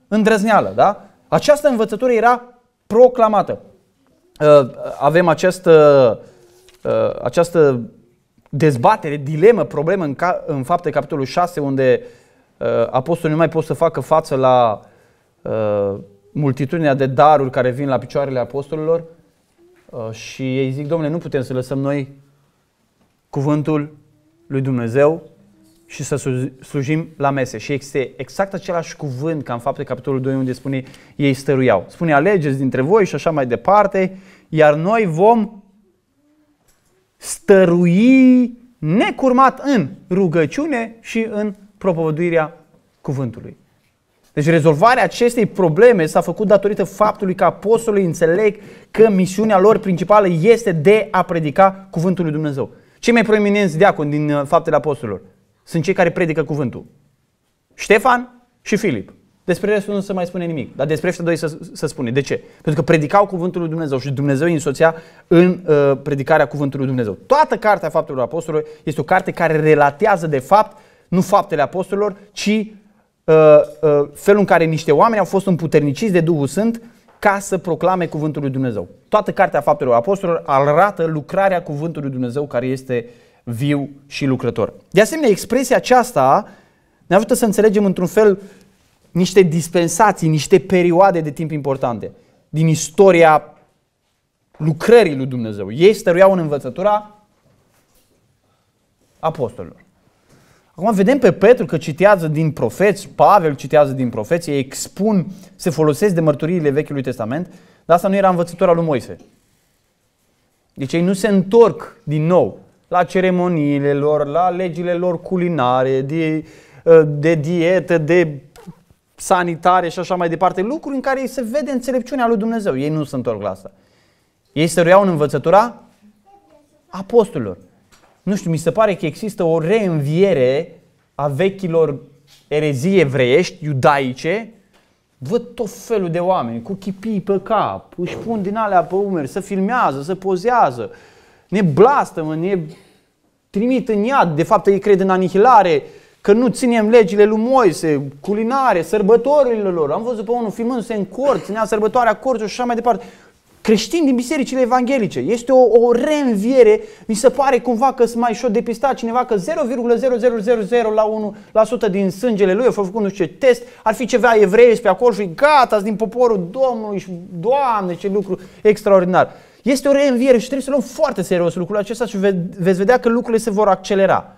îndrăzneală. Da? Această învățătură era proclamată. Uh, avem această, uh, uh, această dezbatere, dilemă, problemă în, ca, în fapte capitolul 6 unde apostolul nu mai pot să facă față la multitudinea de daruri care vin la picioarele apostolilor uh, și ei zic, domnule, nu putem să lăsăm noi cuvântul lui Dumnezeu și să slujim la mese. Și este exact același cuvânt ca în fapte capitolul 2 unde spune ei stăruiau. Spune alegeți dintre voi și așa mai departe, iar noi vom stărui necurmat în rugăciune și în propovăduirea cuvântului. Deci rezolvarea acestei probleme s-a făcut datorită faptului că apostolii înțeleg că misiunea lor principală este de a predica cuvântul lui Dumnezeu. Cei mai proeminenți diaconi din uh, faptele apostolilor sunt cei care predică cuvântul. Ștefan și Filip. Despre restul nu se mai spune nimic, dar despre ăștia doi să, să spune. De ce? Pentru că predicau cuvântul lui Dumnezeu și Dumnezeu îi însoțea în uh, predicarea cuvântului lui Dumnezeu. Toată cartea faptelor apostolilor este o carte care relatează de fapt nu faptele apostolilor, ci Uh, uh, felul în care niște oameni au fost împuterniciți de Duhul Sfânt ca să proclame Cuvântul lui Dumnezeu. Toată Cartea Faptelor Apostolilor arată lucrarea Cuvântului Dumnezeu care este viu și lucrător. De asemenea, expresia aceasta ne ajută să înțelegem într-un fel niște dispensații, niște perioade de timp importante din istoria lucrării lui Dumnezeu. Ei stăruiau în învățătura apostolilor. Acum vedem pe Petru că citează din profeți, Pavel citează din profeți, ei expun, se folosesc de mărturiile Vechiului Testament, dar asta nu era învățătura lui Moise. Deci ei nu se întorc din nou la ceremoniile lor, la legile lor culinare, de, ă, de dietă, de sanitare și așa mai departe, lucruri în care se vede înțelepciunea lui Dumnezeu. Ei nu se întorc la asta. Ei stăruiau în învățătura apostolilor nu știu, mi se pare că există o reînviere a vechilor erezii evreiești, iudaice, văd tot felul de oameni cu chipii pe cap, își pun din alea pe umeri, să filmează, să pozează, ne blastă, mă, ne trimit în iad, de fapt ei cred în anihilare, că nu ținem legile lui Moise, culinare, sărbătorile lor. Am văzut pe unul filmându-se în cort, ținea sărbătoarea cortului și așa mai departe creștini din bisericile evanghelice. Este o, o reînviere, mi se pare cumva că mai și-o depista cineva că 0,0000 la 1% din sângele lui, a făcut nu știu ce test, ar fi ceva evrei pe acolo și gata, din poporul Domnului și Doamne, ce lucru extraordinar. Este o reînviere și trebuie să luăm foarte serios lucrul acesta și ve- veți vedea că lucrurile se vor accelera.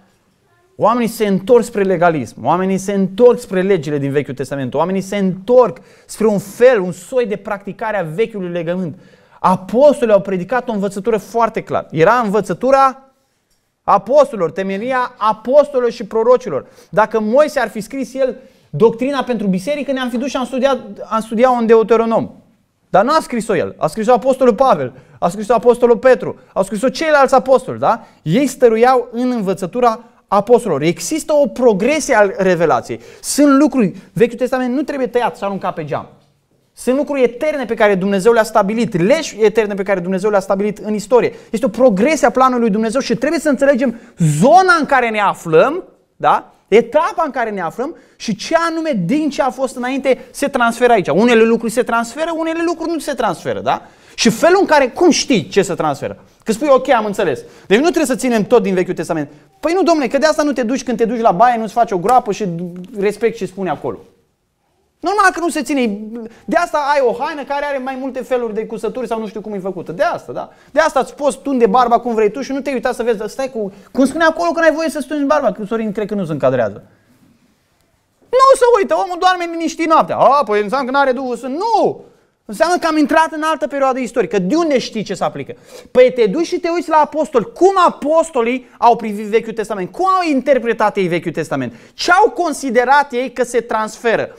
Oamenii se întorc spre legalism, oamenii se întorc spre legile din Vechiul Testament, oamenii se întorc spre un fel, un soi de practicare a vechiului legământ. Apostolii au predicat o învățătură foarte clară. Era învățătura apostolilor, temelia apostolilor și prorocilor. Dacă Moise ar fi scris el doctrina pentru biserică, ne-am fi dus și am studiat, am studiat un deuteronom. Dar n-a scris-o el, a scris-o apostolul Pavel, a scris-o apostolul Petru, a scris-o ceilalți apostoli, da? Ei stăruiau în învățătura apostolilor. Există o progresie al revelației. Sunt lucruri, Vechiul Testament nu trebuie tăiat sau aruncat pe geam. Sunt lucruri eterne pe care Dumnezeu le-a stabilit, leși eterne pe care Dumnezeu le-a stabilit în istorie. Este o progresie a planului lui Dumnezeu și trebuie să înțelegem zona în care ne aflăm, da? etapa în care ne aflăm și ce anume din ce a fost înainte se transferă aici. Unele lucruri se transferă, unele lucruri nu se transferă, da? Și felul în care, cum știi ce se transferă? Că spui, ok, am înțeles. Deci nu trebuie să ținem tot din Vechiul Testament. Păi nu, domnule, că de asta nu te duci când te duci la baie, nu-ți faci o groapă și respect și spune acolo. Normal că nu se ține. De asta ai o haină care are mai multe feluri de cusături sau nu știu cum e făcută. De asta, da? De asta îți poți tunde barba cum vrei tu și nu te uita să vezi. Stai cu... Cum spune acolo că n-ai voie să stunzi barba, că Sorin cred că nu se încadrează. Nu se uită, omul doarme liniștit noaptea. A, păi înseamnă că n-are duhul să... Nu! Înseamnă că am intrat în altă perioadă istorică. De unde știi ce se aplică? Păi te duci și te uiți la apostoli. Cum apostolii au privit Vechiul Testament? Cum au interpretat ei Vechiul Testament? Ce au considerat ei că se transferă?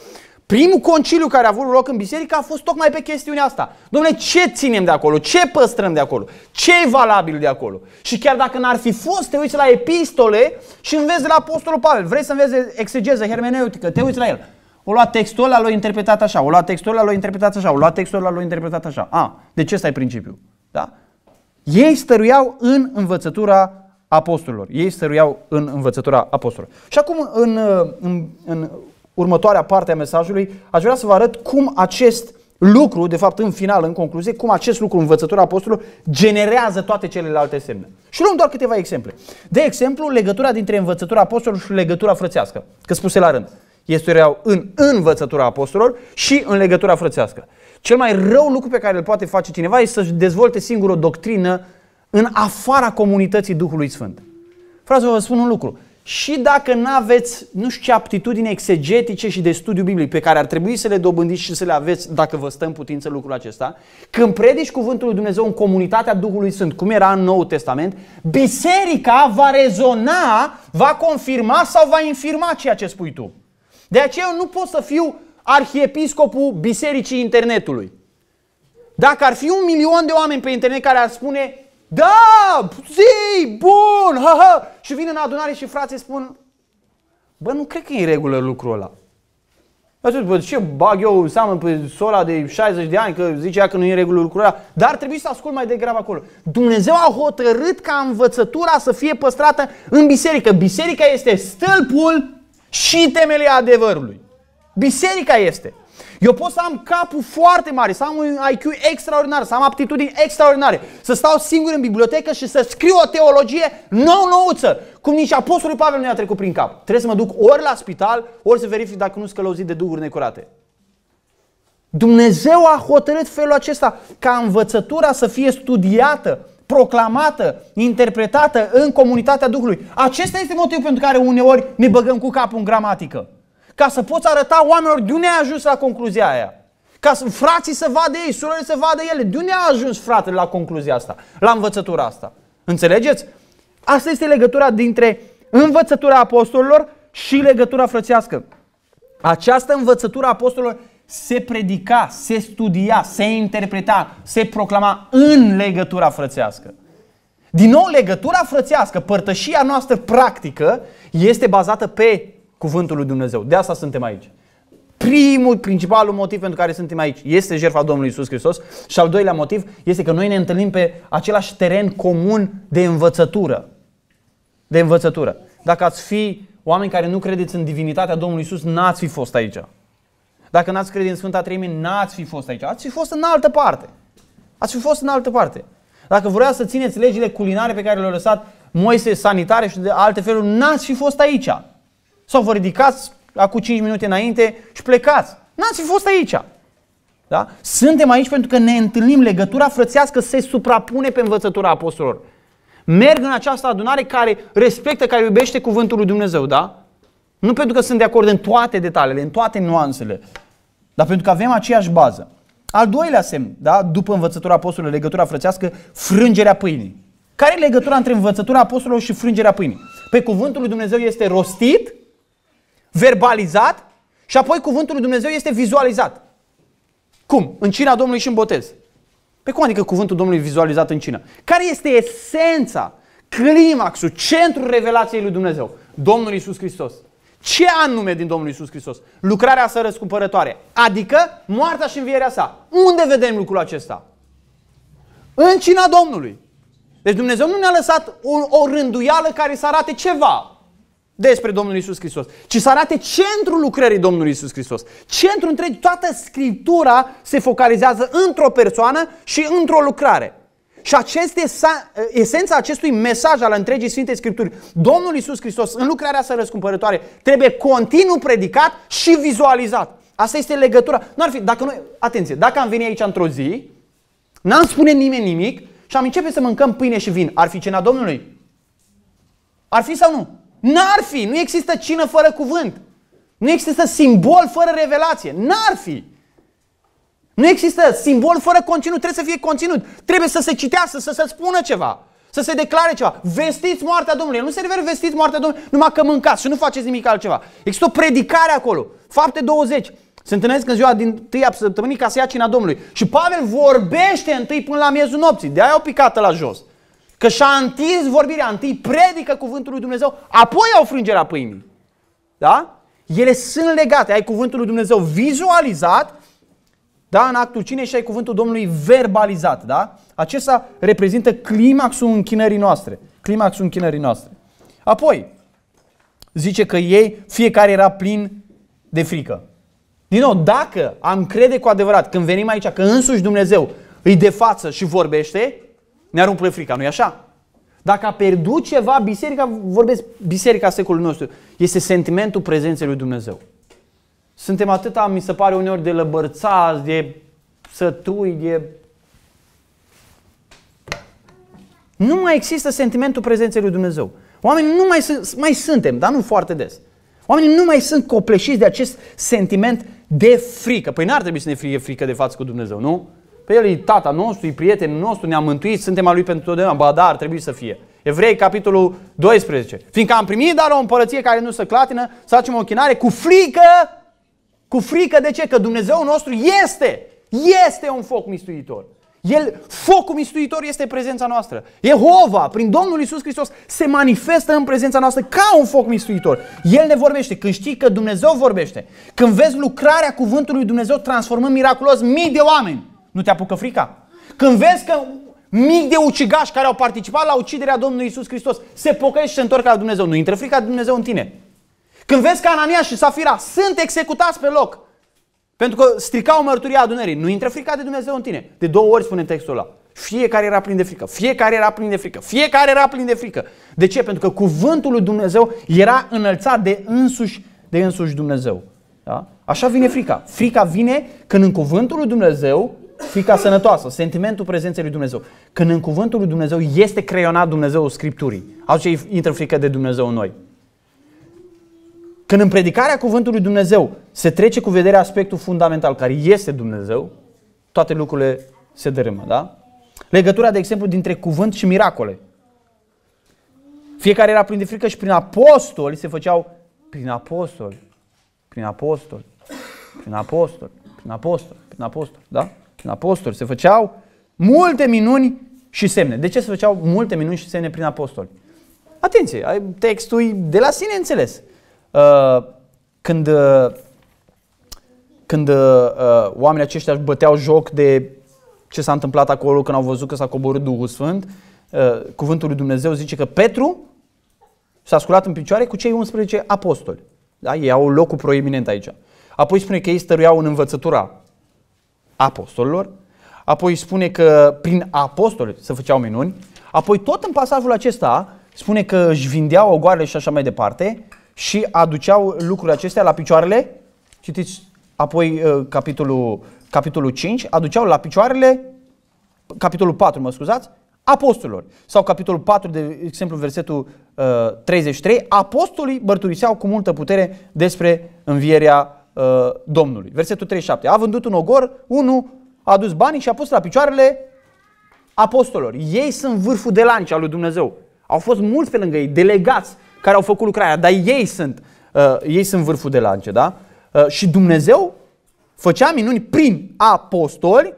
Primul conciliu care a avut loc în biserică a fost tocmai pe chestiunea asta. Domnule, ce ținem de acolo? Ce păstrăm de acolo? ce e valabil de acolo? Și chiar dacă n-ar fi fost, te uiți la epistole și înveți de la Apostolul Pavel. Vrei să înveți exegeză hermeneutică, te uiți la el. O luat textul ăla, l-a interpretat așa, o luat textul ăla, l-a interpretat așa, o luat textul ăla, l-a interpretat așa. A, deci ăsta e principiul. Da? Ei stăruiau în învățătura apostolilor. Ei stăruiau în învățătura apostolilor. Și acum, în, în, în următoarea parte a mesajului, aș vrea să vă arăt cum acest lucru, de fapt în final, în concluzie, cum acest lucru, învățătura apostolilor, generează toate celelalte semne. Și luăm doar câteva exemple. De exemplu, legătura dintre învățătura apostolilor și legătura frățească, că spuse la rând este real în învățătura apostolilor și în legătura frățească. Cel mai rău lucru pe care îl poate face cineva este să-și dezvolte singur o doctrină în afara comunității Duhului Sfânt. Frate, vă spun un lucru. Și dacă nu aveți, nu știu ce aptitudini exegetice și de studiu biblic pe care ar trebui să le dobândiți și să le aveți dacă vă stă în putință lucrul acesta, când predici cuvântul lui Dumnezeu în comunitatea Duhului Sfânt, cum era în Noul Testament, biserica va rezona, va confirma sau va infirma ceea ce spui tu. De aceea eu nu pot să fiu arhiepiscopul Bisericii Internetului. Dacă ar fi un milion de oameni pe internet care ar spune da, zi, bun, ha, ha, și vin în adunare și frații spun bă, nu cred că e în regulă lucrul ăla. Atunci, bă, ce bag eu în seamă pe sora de 60 de ani că zice ea că nu e în regulă lucrul ăla, dar trebuie să ascult mai degrabă acolo. Dumnezeu a hotărât ca învățătura să fie păstrată în biserică. Biserica este stâlpul și temele adevărului. Biserica este. Eu pot să am capul foarte mare, să am un IQ extraordinar, să am aptitudini extraordinare, să stau singur în bibliotecă și să scriu o teologie nou-nouță, cum nici Apostolul Pavel nu i-a trecut prin cap. Trebuie să mă duc ori la spital, ori să verific dacă nu sunt călăuzit de duhuri necurate. Dumnezeu a hotărât felul acesta ca învățătura să fie studiată, proclamată, interpretată în comunitatea Duhului. Acesta este motivul pentru care uneori ne băgăm cu capul în gramatică. Ca să poți arăta oamenilor de unde ai ajuns la concluzia aia. Ca să, frații să vadă ei, surorile să vadă ele. De unde a ajuns fratele la concluzia asta, la învățătura asta? Înțelegeți? Asta este legătura dintre învățătura apostolilor și legătura frățească. Această învățătură a apostolilor se predica, se studia, se interpreta, se proclama în legătura frățească. Din nou, legătura frățească, părtășia noastră practică este bazată pe cuvântul lui Dumnezeu. De asta suntem aici. Primul, principalul motiv pentru care suntem aici este jertfa Domnului Isus Hristos și al doilea motiv este că noi ne întâlnim pe același teren comun de învățătură. De învățătură. Dacă ați fi oameni care nu credeți în divinitatea Domnului Isus, n-ați fi fost aici. Dacă n-ați crede în Sfânta Treime, n-ați fi fost aici. Ați fi fost în altă parte. Ați fi fost în altă parte. Dacă vrea să țineți legile culinare pe care le au lăsat Moise sanitare și de alte feluri, n-ați fi fost aici. Sau vă ridicați acum 5 minute înainte și plecați. N-ați fi fost aici. Da? Suntem aici pentru că ne întâlnim. Legătura frățească se suprapune pe învățătura apostolilor. Merg în această adunare care respectă, care iubește cuvântul lui Dumnezeu, da? Nu pentru că sunt de acord în toate detaliile, în toate nuanțele, dar pentru că avem aceeași bază. Al doilea semn, da? după învățătura apostolului, legătura frățească, frângerea pâinii. Care e legătura între învățătura apostolului și frângerea pâinii? Pe păi cuvântul lui Dumnezeu este rostit, verbalizat și apoi cuvântul lui Dumnezeu este vizualizat. Cum? În cina Domnului și în botez. Pe păi cum adică cuvântul Domnului vizualizat în cină? Care este esența, climaxul, centrul revelației lui Dumnezeu? Domnul Isus Hristos. Ce anume din Domnul Isus Hristos? Lucrarea sa răscumpărătoare, adică moartea și învierea sa. Unde vedem lucrul acesta? În cina Domnului. Deci Dumnezeu nu ne-a lăsat o, o rânduială care să arate ceva despre Domnul Isus Hristos, ci să arate centrul lucrării Domnului Isus Hristos. Centrul întreg, toată Scriptura se focalizează într-o persoană și într-o lucrare. Și acest esa, esența acestui mesaj al întregii Sfinte Scripturi, Domnul Isus Hristos, în lucrarea sa răscumpărătoare, trebuie continuu predicat și vizualizat. Asta este legătura. Nu ar fi, dacă noi, atenție, dacă am venit aici într-o zi, n-am spune nimeni nimic și am începe să mâncăm pâine și vin, ar fi cena Domnului? Ar fi sau nu? N-ar fi. Nu există cină fără cuvânt. Nu există simbol fără revelație. N-ar fi. Nu există simbol fără conținut, trebuie să fie conținut. Trebuie să se citească, să se spună ceva, să se declare ceva. Vestiți moartea Domnului. Nu se referă vestiți moartea Domnului numai că mâncați și nu faceți nimic altceva. Există o predicare acolo. Fapte 20. Se întâlnesc în ziua din tâia săptămânii ca să ia cina Domnului. Și Pavel vorbește întâi până la miezul nopții. De aia o picată la jos. Că și-a întins vorbirea, întâi predică cuvântul lui Dumnezeu, apoi au frângerea pâinii. Da? Ele sunt legate, ai cuvântul lui Dumnezeu vizualizat da? În actul cine și ai cuvântul Domnului verbalizat. Da? Acesta reprezintă climaxul închinării noastre. Climaxul închinării noastre. Apoi, zice că ei, fiecare era plin de frică. Din nou, dacă am crede cu adevărat, când venim aici, că însuși Dumnezeu îi de față și vorbește, ne aruncă frica, nu-i așa? Dacă a pierdut ceva biserica, vorbesc biserica secolului nostru, este sentimentul prezenței lui Dumnezeu. Suntem atâta, mi se pare uneori, de lăbărțați, de sătui, de... Nu mai există sentimentul prezenței lui Dumnezeu. Oamenii nu mai sunt, mai suntem, dar nu foarte des. Oamenii nu mai sunt copleșiți de acest sentiment de frică. Păi n-ar trebui să ne fie frică de față cu Dumnezeu, nu? Pe el e tata nostru, e prietenul nostru, ne-a mântuit, suntem a lui pentru totdeauna. Ba da, ar trebui să fie. Evrei, capitolul 12. Fiindcă am primit dar o împărăție care nu se clatină, să facem o chinare cu frică cu frică de ce? Că Dumnezeu nostru este, este un foc mistuitor. El, focul mistuitor este prezența noastră. Jehova, prin Domnul Isus Hristos, se manifestă în prezența noastră ca un foc mistuitor. El ne vorbește. Când știi că Dumnezeu vorbește, când vezi lucrarea cuvântului Dumnezeu transformând miraculos mii de oameni, nu te apucă frica. Când vezi că mii de ucigași care au participat la uciderea Domnului Isus Hristos se pocăiesc și se întorc la Dumnezeu, nu intră frica Dumnezeu în tine. Când vezi că Anania și Safira sunt executați pe loc, pentru că stricau mărturia adunării, nu intră frica de Dumnezeu în tine. De două ori spune textul ăla. Fiecare era plin de frică, fiecare era plin de frică, fiecare era plin de frică. De ce? Pentru că cuvântul lui Dumnezeu era înălțat de însuși, de însuși Dumnezeu. Da? Așa vine frica. Frica vine când în cuvântul lui Dumnezeu, frica sănătoasă, sentimentul prezenței lui Dumnezeu, când în cuvântul lui Dumnezeu este creionat Dumnezeu Scripturii. Atunci intră frică de Dumnezeu în noi. Când în predicarea cuvântului Dumnezeu se trece cu vederea aspectul fundamental care este Dumnezeu, toate lucrurile se dărâmă, da? Legătura, de exemplu, dintre cuvânt și miracole. Fiecare era plin de frică și prin apostoli se făceau prin apostoli, prin apostoli, prin apostoli, prin apostoli, prin apostoli, da? Prin apostoli se făceau multe minuni și semne. De ce se făceau multe minuni și semne prin apostoli? Atenție, textul e de la sine înțeles. Uh, când, uh, când uh, oamenii aceștia își băteau joc de ce s-a întâmplat acolo când au văzut că s-a coborât Duhul Sfânt, cuvântul lui Dumnezeu zice că Petru s-a sculat în picioare cu cei 11 apostoli. Da? Ei au locul proeminent aici. Apoi spune că ei stăruiau în învățătura apostolilor, apoi spune că prin apostoli se făceau minuni, apoi tot în pasajul acesta spune că își vindeau ogoarele și așa mai departe, și aduceau lucrurile acestea la picioarele, citiți apoi uh, capitolul, capitolul 5, aduceau la picioarele, capitolul 4, mă scuzați, apostolilor. Sau capitolul 4, de exemplu, versetul uh, 33, apostolii mărturiseau cu multă putere despre învierea uh, Domnului. Versetul 37, a vândut un ogor, unul a adus banii și a pus la picioarele apostolilor. Ei sunt vârful de lanci al lui Dumnezeu. Au fost mulți pe lângă ei, delegați, care au făcut lucrarea, dar ei sunt, uh, ei sunt vârful de lance, da? Uh, și Dumnezeu făcea minuni prin apostoli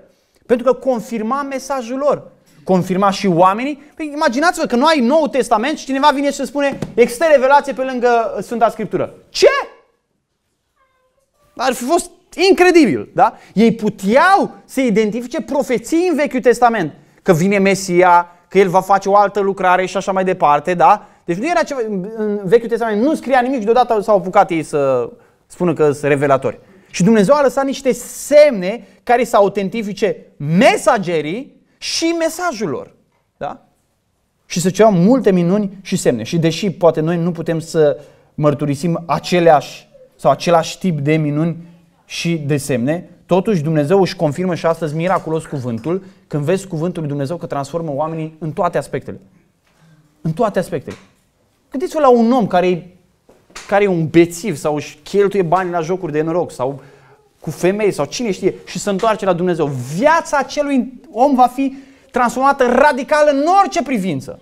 pentru că confirma mesajul lor. Confirma și oamenii. Păi imaginați-vă că nu ai Noul Testament și cineva vine și spune există revelație pe lângă uh, Sfânta Scriptură. Ce? Ar fi fost incredibil, da? Ei puteau să identifice profeții în Vechiul Testament. Că vine Mesia, că el va face o altă lucrare și așa mai departe, da? Deci nu era ceva, în Vechiul Testament nu scria nimic și deodată s-au apucat ei să spună că sunt revelatori. Și Dumnezeu a lăsat niște semne care să autentifice mesagerii și mesajul lor. Da? Și să ceau multe minuni și semne. Și deși poate noi nu putem să mărturisim aceleași sau același tip de minuni și de semne, totuși Dumnezeu își confirmă și astăzi miraculos cuvântul când vezi cuvântul lui Dumnezeu că transformă oamenii în toate aspectele. În toate aspectele. Gândiți-vă la un om care e, care e un bețiv sau își cheltuie bani la jocuri de noroc sau cu femei sau cine știe și se întoarce la Dumnezeu. Viața acelui om va fi transformată radical în orice privință.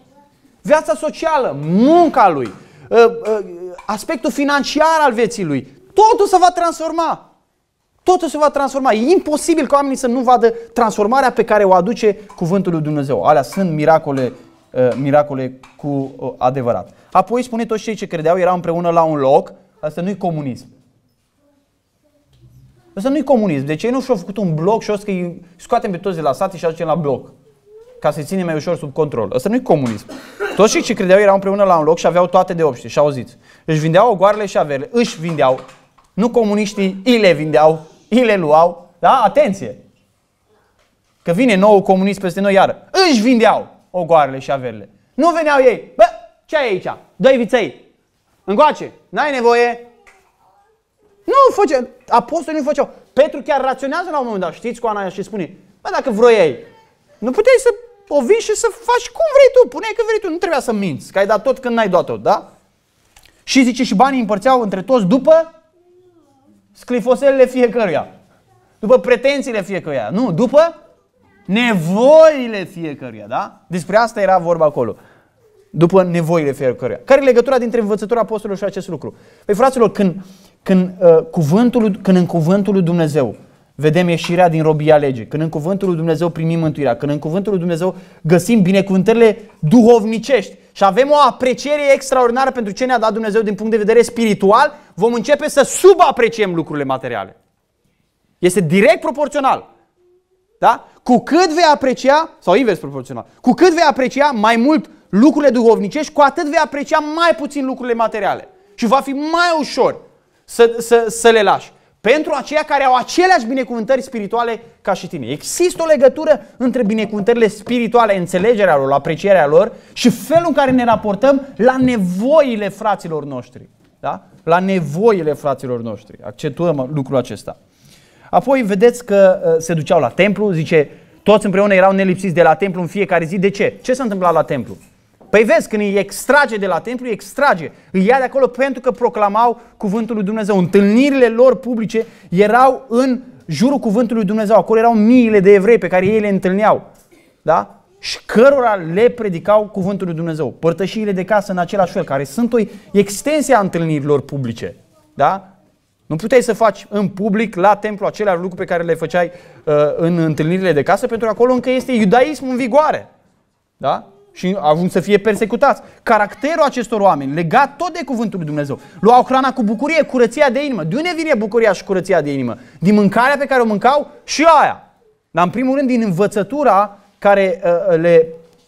Viața socială, munca lui, ă, ă, aspectul financiar al vieții lui, totul se va transforma. Totul se va transforma. E imposibil ca oamenii să nu vadă transformarea pe care o aduce cuvântul lui Dumnezeu. Alea sunt miracole Uh, miracole cu uh, adevărat. Apoi spune toți cei ce credeau erau împreună la un loc. Asta nu-i comunism. Asta nu-i comunism. Deci ei nu și-au făcut un bloc și o să scoatem pe toți de la sat și aducem la bloc. Ca să-i ținem mai ușor sub control. Asta nu-i comunism. Toți cei ce credeau erau împreună la un loc și aveau toate de obște. Și auziți. Își vindeau ogoarele și averile. Își vindeau. Nu comuniștii îi le vindeau, îi le luau. Da? Atenție! Că vine nou comunist peste noi iar. Își vindeau ogoarele și averile. Nu veneau ei. Bă, ce ai aici? Dă-i viței. Încoace. N-ai nevoie. Nu făcea. Apostolii nu făceau. Petru chiar raționează la un moment dat. Știți cu Ana și spune. Bă, dacă vroiai, nu puteai să o vin și să faci cum vrei tu. Pune că vrei tu. Nu trebuia să minți. Că ai dat tot când n-ai dat tot, da? Și zice și banii împărțeau între toți după sclifoselele fiecăruia. După pretențiile fiecăruia. Nu, după Nevoile fiecăruia, da? Despre asta era vorba acolo. După nevoile fiecăruia. Care e legătura dintre învățătura apostolului și acest lucru? Păi fraților, când, când, uh, cuvântul, când în cuvântul lui Dumnezeu vedem ieșirea din robia legii, când în cuvântul lui Dumnezeu primim mântuirea, când în cuvântul lui Dumnezeu găsim binecuvântările duhovnicești și avem o apreciere extraordinară pentru ce ne-a dat Dumnezeu din punct de vedere spiritual, vom începe să subapreciem lucrurile materiale. Este direct proporțional. Da? Cu cât vei aprecia, sau invers proporțional, cu cât vei aprecia mai mult lucrurile duhovnicești, cu atât vei aprecia mai puțin lucrurile materiale. Și va fi mai ușor să, să, să le lași. Pentru aceia care au aceleași binecuvântări spirituale ca și tine. Există o legătură între binecuvântările spirituale, înțelegerea lor, aprecierea lor și felul în care ne raportăm la nevoile fraților noștri. Da? La nevoile fraților noștri. Accentuăm lucrul acesta. Apoi vedeți că uh, se duceau la templu, zice, toți împreună erau nelipsiți de la templu în fiecare zi. De ce? Ce s-a întâmplat la templu? Păi vezi, când îi extrage de la templu, îi extrage, îi ia de acolo pentru că proclamau cuvântul lui Dumnezeu. Întâlnirile lor publice erau în jurul cuvântului lui Dumnezeu. Acolo erau miile de evrei pe care ei le întâlneau. Da? Și cărora le predicau cuvântul lui Dumnezeu. Părtășiile de casă în același fel, care sunt o extensie a întâlnirilor publice. Da? Nu puteai să faci în public, la templu, aceleași lucruri pe care le făceai uh, în întâlnirile de casă, pentru că acolo încă este iudaismul în vigoare. Da? Și având să fie persecutați. Caracterul acestor oameni, legat tot de cuvântul lui Dumnezeu, luau hrana cu bucurie, curăția de inimă. De unde vine bucuria și curăția de inimă? Din mâncarea pe care o mâncau și aia. Dar în primul rând din învățătura care uh, uh le,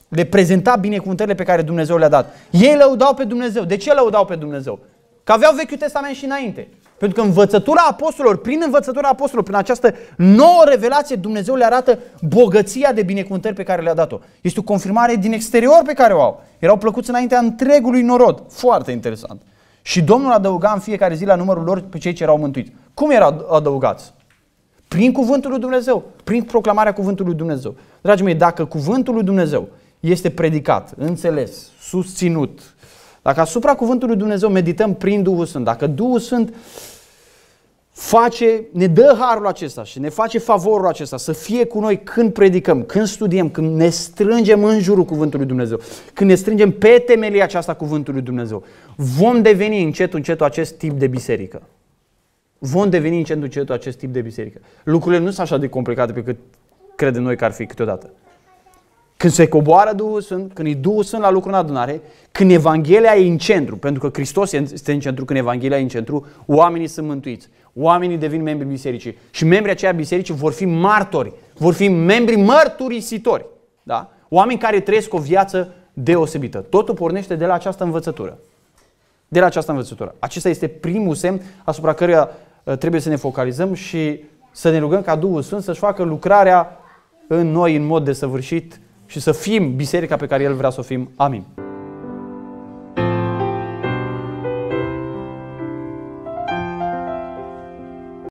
le prezenta binecuvântările pe care Dumnezeu le-a dat. Ei lăudau pe Dumnezeu. De ce lăudau pe Dumnezeu? Că aveau Vechiul Testament și înainte. Pentru că învățătura apostolilor, prin învățătura apostolilor, prin această nouă revelație, Dumnezeu le arată bogăția de binecuvântări pe care le-a dat-o. Este o confirmare din exterior pe care o au. Erau plăcuți înaintea întregului norod. Foarte interesant. Și Domnul adăuga în fiecare zi la numărul lor pe cei ce erau mântuiți. Cum erau adăugați? Prin cuvântul lui Dumnezeu, prin proclamarea cuvântului lui Dumnezeu. Dragii mei, dacă cuvântul lui Dumnezeu este predicat, înțeles, susținut, dacă asupra cuvântului Dumnezeu medităm prin Duhul Sfânt, dacă Duhul Sfânt face, ne dă harul acesta și ne face favorul acesta să fie cu noi când predicăm, când studiem, când ne strângem în jurul cuvântului Dumnezeu, când ne strângem pe temelia aceasta cuvântului Dumnezeu, vom deveni încet, încet acest tip de biserică. Vom deveni încet, încet acest tip de biserică. Lucrurile nu sunt așa de complicate pe cât credem noi că ar fi câteodată. Când se coboară Duhul Sfânt, când e Duhul Sfânt la lucru în adunare, când Evanghelia e în centru, pentru că Hristos este în centru, când Evanghelia e în centru, oamenii sunt mântuiți. Oamenii devin membri bisericii. Și membrii aceia bisericii vor fi martori, vor fi membri mărturisitori. Da? Oameni care trăiesc o viață deosebită. Totul pornește de la această învățătură. De la această învățătură. Acesta este primul semn asupra căruia ă, trebuie să ne focalizăm și să ne rugăm ca Duhul Sfânt să-și facă lucrarea în noi în mod desăvârșit și să fim biserica pe care El vrea să o fim. Amin.